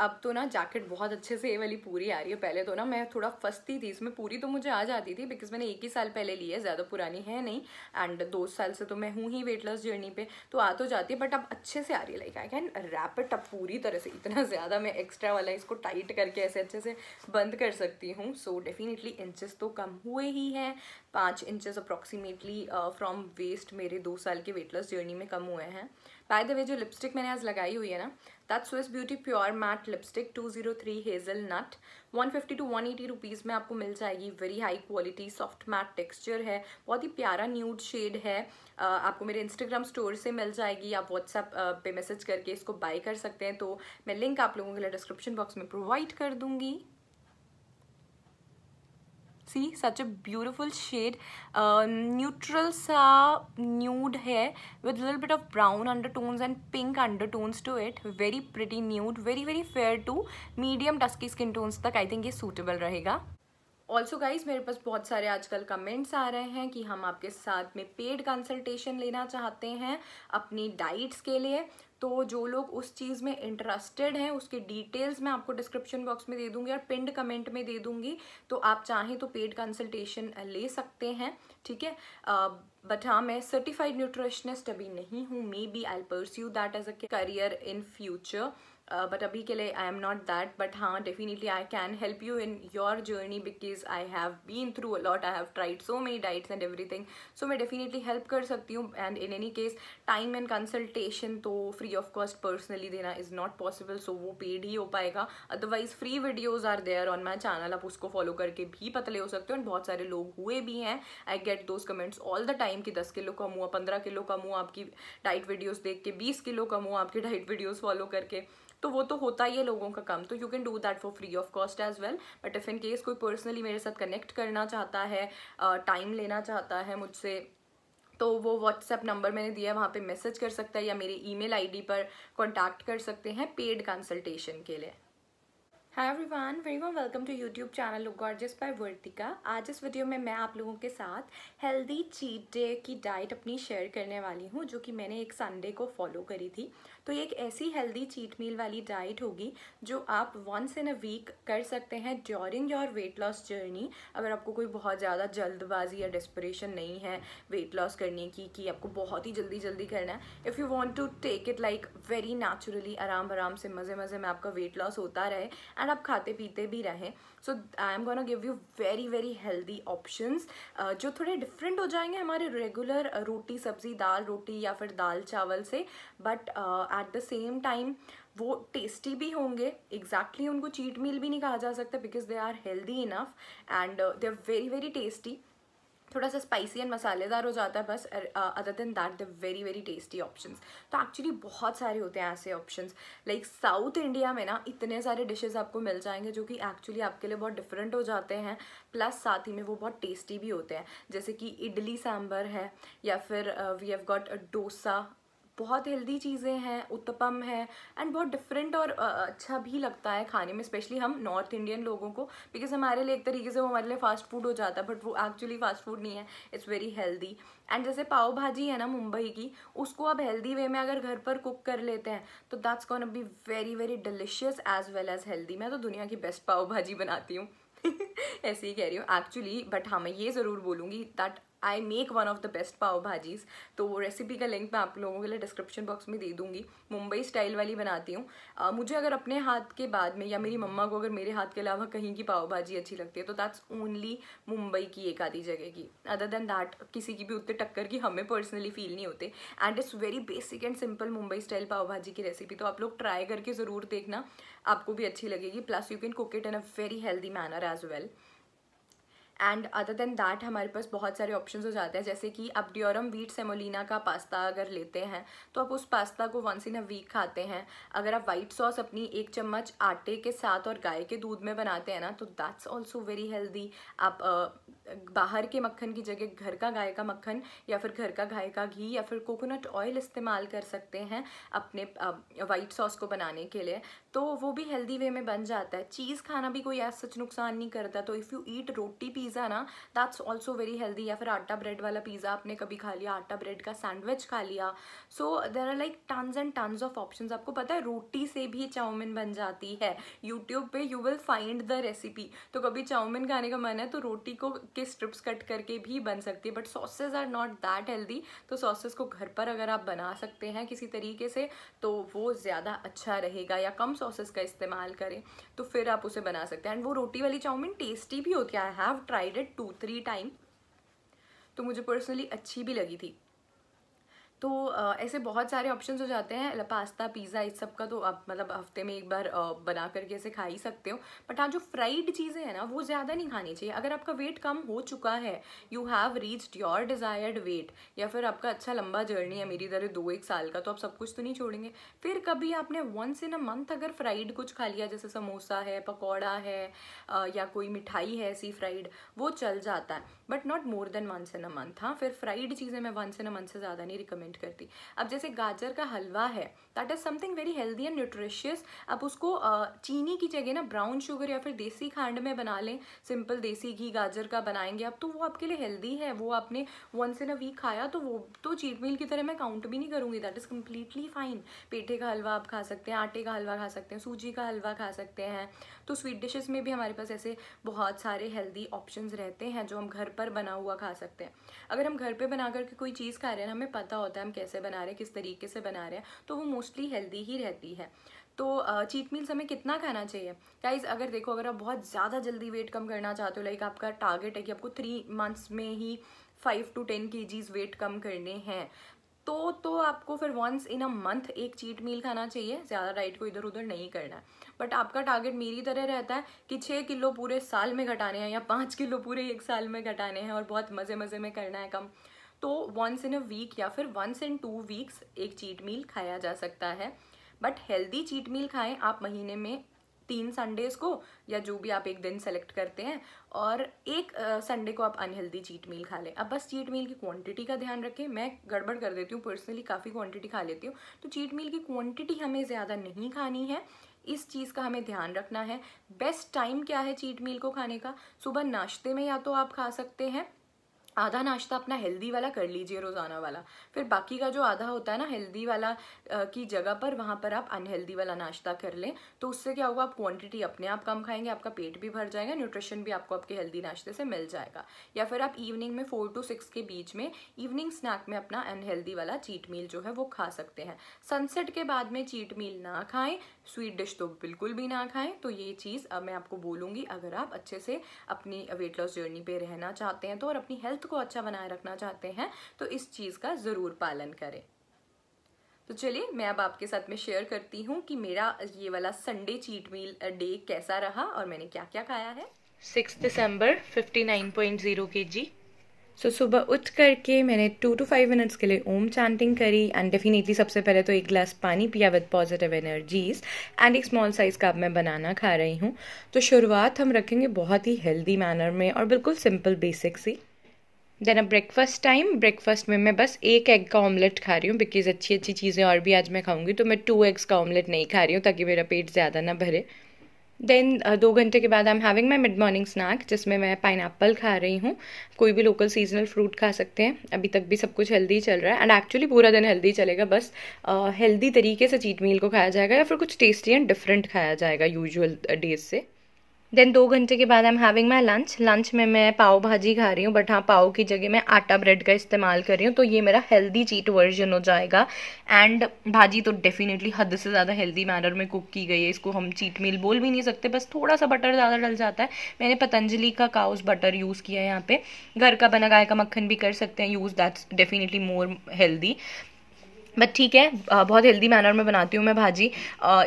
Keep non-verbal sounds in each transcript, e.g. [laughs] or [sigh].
अब तो ना जैकेट बहुत अच्छे से ये वाली पूरी आ रही है पहले तो ना मैं थोड़ा फंसती थी इसमें पूरी तो मुझे आ जाती थी बिकॉज मैंने एक ही साल पहले ली है ज़्यादा पुरानी है नहीं एंड दो साल से तो मैं हूँ ही वेट लॉस जर्नी पे तो आ तो जाती है बट अब अच्छे से आ रही है like I can wrap it up पूरी तरह से इतना ज़्यादा मैं एक्स्ट्रा वाला इसको टाइट करके ऐसे अच्छे से बंद कर सकती हूँ सो डेफिनेटली इंचज़ तो कम हुए ही हैं पाँच इंचेस अप्रॉक्सीमेटली फ्रॉम वेस्ट मेरे दो साल के वेट लॉस जर्नी में कम हुए हैं बाय द वे जो लिपस्टिक मैंने आज लगाई हुई है ना that Swiss beauty pure matte lipstick 203 hazelnut one two one eighty में आपको मिल जाएगी very high quality soft matte texture है बहुत ही प्यारा न्यूड शेड है uh, आपको मेरे इंस्टाग्राम स्टोर से मिल जाएगी आप व्हाट्सएप uh, पे मैसेज करके इसको बाई कर सकते हैं तो मैं लिंक आप लोगों के लिए डिस्क्रिप्शन बॉक्स में प्रोवाइड कर दूँगी see such a beautiful shade neutral सा न्यूड है with little bit of brown undertones and pink undertones to it very pretty nude very very fair to medium dusky skin tones तक I think ये suitable रहेगा also guys मेरे पास बहुत सारे आजकल कमेंट्स आ रहे हैं कि हम आपके साथ में पेड कंसल्टेशन लेना चाहते हैं अपनी डाइट्स के लिए तो जो लोग उस चीज़ में इंटरेस्टेड हैं उसके डिटेल्स मैं आपको डिस्क्रिप्शन बॉक्स में दे दूंगी और पिंड कमेंट में दे दूंगी तो आप चाहें तो पेड कंसल्टेशन ले सकते हैं ठीक है बट हाँ मैं सर्टिफाइड न्यूट्रिशनिस्ट अभी नहीं हूँ maybe I pursue that as a career in future but uh, अभी के लिए I am not that but हाँ definitely I can help you in your journey because I have been through a lot I have tried so many diets and everything so मैं definitely help कर सकती हूँ and in any case time and consultation तो free of cost personally देना is not possible so वो paid ही हो पाएगा otherwise free videos are there on my channel आप उसको फॉलो करके भी पतले हो सकते हो एंड बहुत सारे लोग हुए भी हैं I get those comments all the time कि दस किलो कम हुआ पंद्रह किलो कम हुआ आपकी डाइट वीडियोज़ देख के बीस किलो कम हुआ आपकी डाइट वीडियोज़ फॉलो करके तो वो तो होता ही है लोगों का काम तो you can do that for free of cost as well but if in case कोई पर्सनली मेरे साथ कनेक्ट करना चाहता है टाइम लेना चाहता है मुझसे तो वो व्हाट्सएप नंबर मैंने दिया है वहाँ पे मैसेज कर सकता है या मेरी ईमेल आईडी पर कॉन्टैक्ट कर सकते हैं पेड कंसल्टेशन के लिए hi everyone very one welcome to YouTube channel gorgeous by Vartika आज इस वीडियो में मैं आप लोगों के साथ हेल्दी चीट डे की डाइट अपनी शेयर करने वाली हूँ जो कि मैंने एक संडे को फॉलो करी थी तो ये एक ऐसी हेल्दी चीट मील वाली डाइट होगी जो आप वंस इन अ वीक कर सकते हैं during your weight loss journey अगर आपको कोई बहुत ज़्यादा जल्दबाजी या डिस्परेशन नहीं है वेट लॉस करने की कि आपको बहुत ही जल्दी जल्दी करना है if you want to take it like very naturally आराम आराम से मज़े मज़े में आपका वेट लॉस होता रहे एंड आप खाते पीते भी रहें so I am gonna give you very very healthy options जो थोड़े डिफरेंट हो जाएंगे हमारे रेगुलर रोटी सब्ज़ी दाल रोटी या फिर दाल चावल से but at the same time वो टेस्टी भी होंगे एग्जैक्टली exactly उनको चीट मील भी नहीं कहा जा सकता because they are healthy enough and they are very very tasty थोड़ा सा स्पाइसी एंड मसालेदार हो जाता है बस other than that the very very tasty option तो एक्चुअली बहुत सारे होते हैं ऐसे ऑप्शन लाइक साउथ इंडिया में ना इतने सारे डिशेज आपको मिल जाएंगे जो कि एक्चुअली आपके लिए बहुत डिफरेंट हो जाते हैं प्लस साथ ही में वो बहुत टेस्टी भी होते हैं जैसे कि इडली सांभर है या फिर वी हैव गॉट डोसा बहुत हेल्दी चीज़ें हैं उत्तपम है एंड बहुत डिफरेंट और अच्छा भी लगता है खाने में स्पेशली हम नॉर्थ इंडियन लोगों को बिकॉज हमारे लिए एक तरीके से वो हमारे लिए फ़ास्ट फूड हो जाता है बट वो एक्चुअली फ़ास्ट फूड नहीं है इट्स वेरी हेल्दी एंड जैसे पाव भाजी है ना मुंबई की उसको आप हेल्दी वे में अगर घर पर कुक कर लेते हैं तो that's can be very very delicious as well as healthy मैं तो दुनिया की बेस्ट पाव भाजी बनाती हूँ [laughs] ऐसे ही कह रही हूँ एक्चुअली बट हाँ मैं ये ज़रूर बोलूँगी that I make one of the best pav bhajis तो वो रेसिपी का लिंक मैं आप लोगों के लिए डिस्क्रिप्शन बॉक्स में दे दूँगी मुंबई स्टाइल वाली बनाती हूँ uh, मुझे अगर अपने हाथ के बाद में या मेरी मम्मा को अगर मेरे हाथ के अलावा कहीं की पाव भाजी अच्छी लगती है तो दैट्स ओनली मुंबई की एक आधी जगह की अदर देन दैट किसी की भी उतने टक्कर की हमें पर्सनली फील नहीं होते and it's very basic and simple Mumbai style pav bhaji की रेसिपी तो आप लोग ट्राई करके ज़रूर देखना आपको भी अच्छी लगेगी plus you can cook it in a very healthy manner as well and other than that हमारे पास बहुत सारे ऑप्शन हो जाते हैं जैसे कि आप ड्योरम वीट सेमोलिना का पास्ता अगर लेते हैं तो आप उस पास्ता को वंस इन अ वीक खाते हैं अगर आप वाइट सॉस अपनी एक चम्मच आटे के साथ और गाय के दूध में बनाते हैं ना तो दैट्स ऑल्सो वेरी हेल्दी आप uh, बाहर के मक्खन की जगह घर का गाय का मक्खन या फिर घर का गाय का घी या फिर कोकोनट ऑयल इस्तेमाल कर सकते हैं अपने वाइट uh, सॉस को बनाने के लिए तो वो भी हेल्दी वे में बन जाता है चीज़ खाना भी कोई ऐसा सच नुकसान नहीं करता तो if you eat roti pizza ना दैट्स ऑल्सो वेरी हेल्दी या फिर आटा ब्रेड वाला पिज़्ज़ा आपने कभी खा लिया आटा ब्रेड का सैंडविच खा लिया so there are like tons and tons of option आपको पता है रोटी से भी चाउमिन बन जाती है यूट्यूब पर you will find the recipe तो कभी चाउमिन खाने का मन है तो रोटी को के स्ट्रिप्स कट करके भी बन सकती है but sausage are not that healthy तो सॉसेज को घर पर अगर आप बना सकते हैं किसी तरीके से तो वो ज़्यादा अच्छा रहेगा या कम सॉसेस का इस्तेमाल करें तो फिर आप उसे बना सकते हैं एंड वो रोटी वाली चाउमीन टेस्टी भी होती है I have tried it two three time तो मुझे पर्सनली अच्छी भी लगी थी तो ऐसे बहुत सारे ऑप्शन हो जाते हैं पास्ता पिज़्ज़ा इस सब का तो आप मतलब हफ्ते में एक बार बना करके ऐसे खा ही सकते हो बट हाँ जो फ्राइड चीज़ें हैं ना वो ज़्यादा नहीं खानी चाहिए अगर आपका वेट कम हो चुका है you have reached your desired weight या फिर आपका अच्छा लंबा जर्नी है मेरी तरह दो एक साल का तो आप सब कुछ तो नहीं छोड़ेंगे फिर कभी आपने वंस इन अ मंथ अगर फ्राइड कुछ खा लिया जैसे समोसा है पकौड़ा है या कोई मिठाई है ऐसी फ्राइड वो चल जाता है but not more than once in a month हाँ फिर फ्राइड चीज़ें मैं वंस इन अ मंथ से ज़्यादा नहीं रिकमेंड रिकमेंड करती अब जैसे गाजर का हलवा है that is something very healthy and nutritious आप उसको चीनी की जगह ना ब्राउन शुगर या फिर देसी खांड में बना लें सिंपल देसी घी गाजर का बनाएंगे अब तो वो आपके लिए हेल्दी है वो आपने वंस इन अ वीक खाया तो वो तो चीट मील की तरह मैं काउंट भी नहीं करूँगी दैट इज़ कम्प्लीटली फाइन पेठे का हलवा आप खा सकते हैं आटे का हलवा खा सकते हैं सूजी का हलवा खा सकते हैं तो स्वीट डिशेस में भी हमारे पास ऐसे बहुत सारे हेल्दी ऑप्शन रहते हैं जो हम घर पर बना हुआ खा सकते हैं अगर हम घर पर बना करके कोई चीज़ खा रहे हैं हमें पता होता है है हम कैसे बना रहे हैं किस तरीके से बना रहे हैं तो वो मोस्टली हेल्दी ही रहती है तो चीट मील्स हमें कितना खाना चाहिए गाइज अगर देखो अगर आप बहुत ज़्यादा जल्दी वेट कम करना चाहते हो लाइक आपका टारगेट है कि आपको थ्री मंथ्स में ही फाइव टू टेन के वेट कम करने हैं तो तो आपको फिर वंस इन अ मंथ एक चीट मील खाना चाहिए ज़्यादा डाइट को इधर उधर नहीं करना है बट आपका टारगेट मेरी तरह रहता है कि छः किलो पूरे साल में घटाने हैं या पाँच किलो पूरे एक साल में घटाने हैं और बहुत मज़े मज़े में करना है कम तो वंस इन अ वीक या फिर वंस इन टू वीक्स एक चीट मील खाया जा सकता है बट हेल्दी चीट मील खाएं आप महीने में तीन संडेज़ को या जो भी आप एक दिन सेलेक्ट करते हैं और एक संडे को आप अनहेल्दी चीट मील खा लें अब बस चीट मील की क्वांटिटी का ध्यान रखें मैं गड़बड़ कर देती हूँ पर्सनली काफ़ी क्वांटिटी खा लेती हूँ तो चीट मील की क्वांटिटी हमें ज़्यादा नहीं खानी है इस चीज़ का हमें ध्यान रखना है बेस्ट टाइम क्या है चीट मील को खाने का सुबह नाश्ते में या तो आप खा सकते हैं आधा नाश्ता अपना हेल्दी वाला कर लीजिए रोज़ाना वाला फिर बाकी का जो आधा होता है ना हेल्दी वाला की जगह पर वहाँ पर आप अनहेल्दी वाला नाश्ता कर लें तो उससे क्या होगा आप क्वांटिटी अपने आप कम खाएंगे आपका पेट भी भर जाएगा न्यूट्रिशन भी आपको आपके हेल्दी नाश्ते से मिल जाएगा या फिर आप इवनिंग में फोर टू सिक्स के बीच में इवनिंग स्नैक में अपना अनहेल्दी वाला चीट मील जो है वो खा सकते हैं सनसेट के बाद में चीट मील ना खाएं स्वीट डिश तो बिल्कुल भी ना खाएं तो ये चीज़ अब मैं आपको बोलूँगी अगर आप अच्छे से अपनी वेट लॉस जर्नी पे रहना चाहते हैं तो और अपनी हेल्थ को अच्छा बनाए रखना चाहते हैं तो इस चीज़ का ज़रूर पालन करें तो चलिए मैं अब आपके साथ में शेयर करती हूँ कि मेरा ये वाला संडे चीट मील डे कैसा रहा और मैंने क्या क्या खाया है six December fifty nine point zero K G सो so, सुबह उठ करके मैंने टू टू फाइव मिनट्स के लिए ओम चैंटिंग करी एंड डेफिनेटली सबसे पहले तो एक ग्लास पानी पिया विद पॉजिटिव एनर्जीज एंड एक स्मॉल साइज़ का अब मैं बनाना खा रही हूँ तो शुरुआत हम रखेंगे बहुत ही हेल्दी मैनर में और बिल्कुल सिंपल बेसिक सी देन अब ब्रेकफास्ट टाइम ब्रेकफास्ट में मैं बस एक एग का ऑमलेट खा रही हूँ बिकॉज अच्छी अच्छी चीज़ें और भी आज मैं खाऊंगी तो मैं टू एग्स का ऑमलेट नहीं खा रही हूँ ताकि मेरा पेट ज़्यादा ना भरे देन uh, दो घंटे के बाद I am having my mid morning snack जिसमें मैं पाइन खा रही हूँ कोई भी लोकल सीजनल फ्रूट खा सकते हैं अभी तक भी सब कुछ हेल्दी चल रहा है एंड एक्चुअली पूरा दिन हेल्दी चलेगा बस हेल्दी uh, तरीके से चीट मील को खाया जाएगा या फिर कुछ टेस्टी एंड डिफरेंट खाया जाएगा यूजुअल डेज uh, से देन दो घंटे के बाद I am having my lunch lunch में मैं पाव भाजी खा रही हूँ बट हाँ पाव की जगह मैं आटा ब्रेड का इस्तेमाल कर रही हूँ तो ये मेरा हेल्दी चीट वर्जन हो जाएगा एंड भाजी तो डेफिनेटली हद से ज़्यादा हेल्दी मैनर में कुक की गई है इसको हम चीट मील बोल भी नहीं सकते बस थोड़ा सा बटर ज़्यादा डल जाता है मैंने पतंजलि का काउस बटर यूज़ किया है यहाँ पे घर का बना गाय का मक्खन भी कर सकते हैं use that's definitely more healthy but ठीक है बहुत हेल्दी मैनर में बनाती हूँ मैं भाजी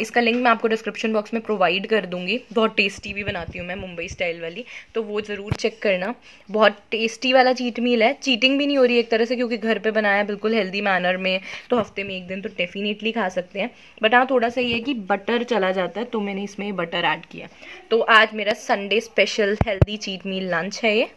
इसका लिंक मैं आपको डिस्क्रिप्शन बॉक्स में प्रोवाइड कर दूँगी बहुत टेस्टी भी बनाती हूँ मैं मुंबई स्टाइल वाली तो वो ज़रूर चेक करना बहुत टेस्टी वाला चीट मील है चीटिंग भी नहीं हो रही एक तरह से क्योंकि घर पे बनाया है बिल्कुल हेल्दी मैनर में तो हफ्ते में एक दिन तो डेफिनेटली खा सकते हैं बट हाँ थोड़ा सा ये है कि बटर चला जाता है तो मैंने इसमें बटर ऐड किया तो आज मेरा Sunday special healthy cheat meal lunch है ये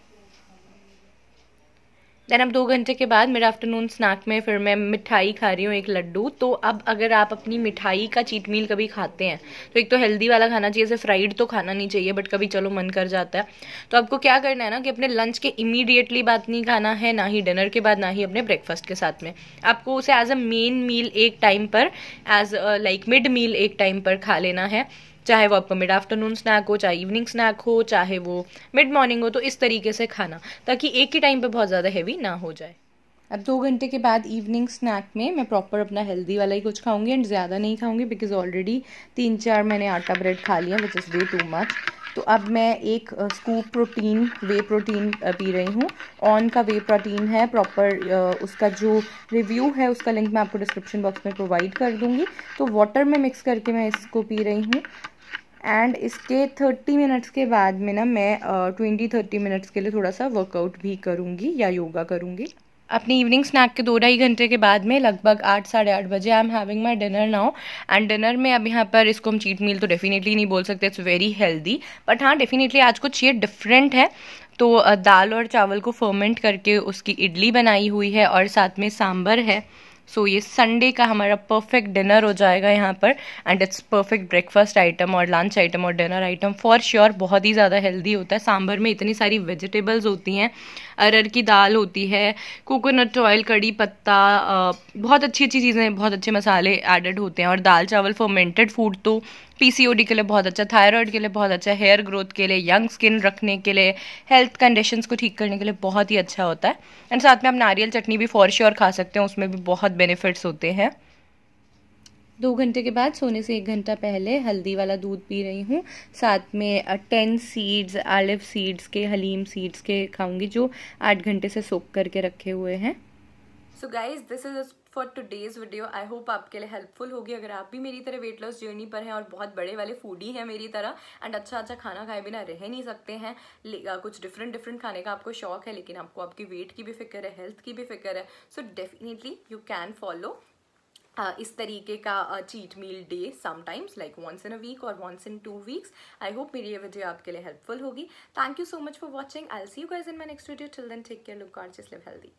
देन अब दो घंटे के बाद मेरा आफ्टरनून स्नैक में फिर मैं मिठाई खा रही हूँ एक लड्डू तो अब अगर आप अपनी मिठाई का चीट मील कभी खाते हैं तो एक तो हेल्दी वाला खाना चाहिए जैसे फ्राइड तो खाना नहीं चाहिए बट कभी चलो मन कर जाता है तो आपको क्या करना है ना कि अपने लंच के इमीडिएटली बात नहीं खाना है ना ही डिनर के बाद ना ही अपने ब्रेकफास्ट के साथ में आपको उसे एज अ मेन मील एक टाइम पर एज लाइक मिड मील एक टाइम पर खा लेना है चाहे वो आपका मिड आफ्टरनून स्नैक हो चाहे इवनिंग स्नैक हो चाहे वो मिड मॉर्निंग हो तो इस तरीके से खाना ताकि एक ही टाइम पर बहुत ज़्यादा हैवी ना हो जाए अब दो घंटे के बाद इवनिंग स्नैक में मैं प्रॉपर अपना हेल्दी वाला ही कुछ खाऊंगी एंड ज़्यादा नहीं खाऊंगी बिकॉज ऑलरेडी तीन चार मैंने आटा ब्रेड खा लिया which is way too much तो अब मैं एक स्कूप प्रोटीन वे प्रोटीन पी रही हूँ ऑन का वे प्रोटीन है प्रॉपर उसका जो रिव्यू है उसका लिंक मैं आपको डिस्क्रिप्शन बॉक्स में प्रोवाइड कर दूँगी तो वाटर में मिक्स करके मैं इसको पी रही हूँ एंड इसके थर्टी मिनट्स के बाद में ना मैं ट्वेंटी थर्टी मिनट्स के लिए थोड़ा सा वर्कआउट भी करूँगी या योगा करूँगी अपनी इवनिंग स्नैक के दो ढाई घंटे के बाद में लगभग आठ साढ़े आठ बजे I am having my dinner now and dinner में अब यहाँ पर इसको हम चीट मील तो डेफिनेटली नहीं बोल सकते इट्स वेरी हेल्दी बट हाँ डेफिनेटली आज कुछ ये डिफरेंट है तो दाल और चावल को फर्मेंट करके उसकी इडली बनाई हुई है और साथ में सांभर है सो so, ये संडे का हमारा परफेक्ट डिनर हो जाएगा यहाँ पर and it's perfect breakfast item और लंच आइटम और डिनर आइटम फॉर श्योर बहुत ही ज़्यादा हेल्दी होता है सांभर में इतनी सारी वेजिटेबल्स होती हैं अरहर की दाल होती है कोकोनट ऑयल कड़ी पत्ता बहुत अच्छी अच्छी चीज़ें बहुत अच्छे मसाले एडेड होते हैं और दाल चावल फर्मेंटेड फूड तो पीसीओडी के लिए बहुत अच्छा थायराइड के लिए बहुत अच्छा हेयर ग्रोथ के लिए यंग स्किन रखने के लिए हेल्थ कंडीशंस को ठीक करने के लिए बहुत ही अच्छा होता है एंड साथ में आप नारियल चटनी भी फॉर श्योर खा सकते हैं उसमें भी बहुत बेनिफिट्स होते हैं दो घंटे के बाद सोने से एक घंटा पहले हल्दी वाला दूध पी रही हूँ साथ में टेन सीड्स आलिव सीड्स के हलीम सीड्स के खाऊंगी जो आठ घंटे से सोख करके रखे हुए हैं so guys this is for days video I hope आपके लिए हेल्पफुल होगी अगर आप भी मेरी तरह वेट लॉस जर्नी पर हैं और बहुत बड़े वाले फूडी हैं मेरी तरह एंड अच्छा अच्छा खाना खाए बिना रह नहीं सकते हैं कुछ डिफरेंट डिफरेंट खाने का आपको शौक है लेकिन आपको आपकी वेट की भी फिक्र है हेल्थ की भी फिक्र है so definitely you can follow Uh, इस तरीके का cheat meal day sometimes like once in a week और once in two weeks I hope मेरी ये वीडियो आपके लिए हेल्पफुल होगी thank you so much for watching I see you guys in my next video till then take care look God just live healthy